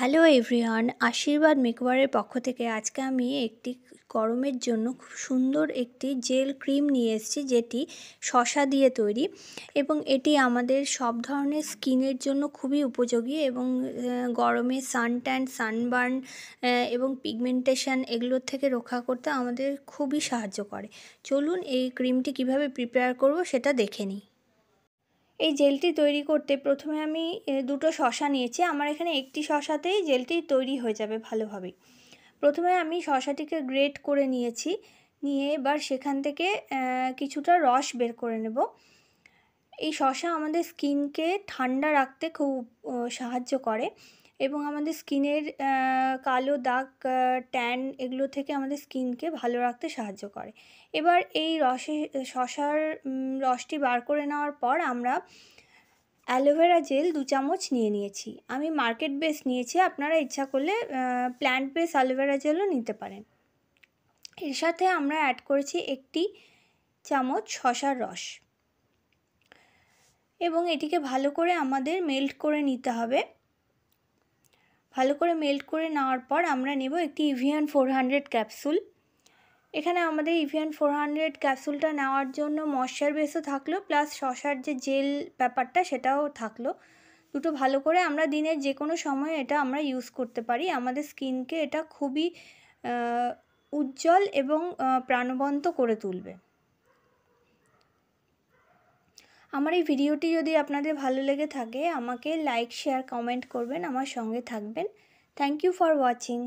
hello everyone আশীর্বাদ মেকওয়ারের পক্ষ থেকে আজকে আমি একটি গরমের জন্য খুব সুন্দর একটি জেল ক্রিম নিয়ে এসেছি যেটি শশা দিয়ে তৈরি এবং এটি আমাদের সব ধরনের স্কিনের জন্য খুবই উপযোগী এবং গরমে ট্যান সানবার্ন এবং পিগমেন্টেশন এগুলোর থেকে রক্ষা করতে আমাদের খুবই সাহায্য করে চলুন এই ক্রিমটি কিভাবে প্রিপেয়ার করব সেটা দেখে নিই এই জেলটি তৈরি করতে প্রথমে আমি দুটো শশা নিয়েছি আমার এখানে একটি শশাতেই জেলটি তৈরি হয়ে যাবে ভালোভাবেই প্রথমে আমি শশাটিকে গ্রেট করে নিয়েছি নিয়ে এবার সেখান থেকে কিছুটা রস বের করে নেব এই শশা আমাদের স্কিনকে ঠান্ডা রাখতে খুব সাহায্য করে এবং আমাদের স্কিনের কালো দাগ ট্যান এগুলো থেকে আমাদের স্কিনকে ভালো রাখতে সাহায্য করে এবার এই রসে শশার রসটি বার করে নেওয়ার পর আমরা অ্যালোভেরা জেল দু চামচ নিয়ে নিয়েছি আমি মার্কেট বেস নিয়েছি আপনারা ইচ্ছা করলে প্ল্যান্ট বেস অ্যালোভেরা জেলও নিতে পারেন এর সাথে আমরা অ্যাড করেছি একটি চামচ শশার রস এবং এটিকে ভালো করে আমাদের মেল্ট করে নিতে হবে ভালো করে মেল্ট করে নেওয়ার পর আমরা নেব একটি ইভিয়ান ফোর হান্ড্রেড ক্যাপসুল এখানে আমাদের ইভিয়ান ফোর হান্ড্রেড ক্যাপসুলটা নেওয়ার জন্য ময়শ্চার বেসও থাকলো প্লাস শশার যে জেল ব্যাপারটা সেটাও থাকলো দুটো ভালো করে আমরা দিনের যে কোনো সময় এটা আমরা ইউজ করতে পারি আমাদের স্কিনকে এটা খুবই উজ্জ্বল এবং প্রাণবন্ত করে তুলবে আমার এই ভিডিওটি যদি আপনাদের ভালো লেগে থাকে আমাকে লাইক শেয়ার কমেন্ট করবেন আমার সঙ্গে থাকবেন থ্যাংক ইউ ফর ওয়াচিং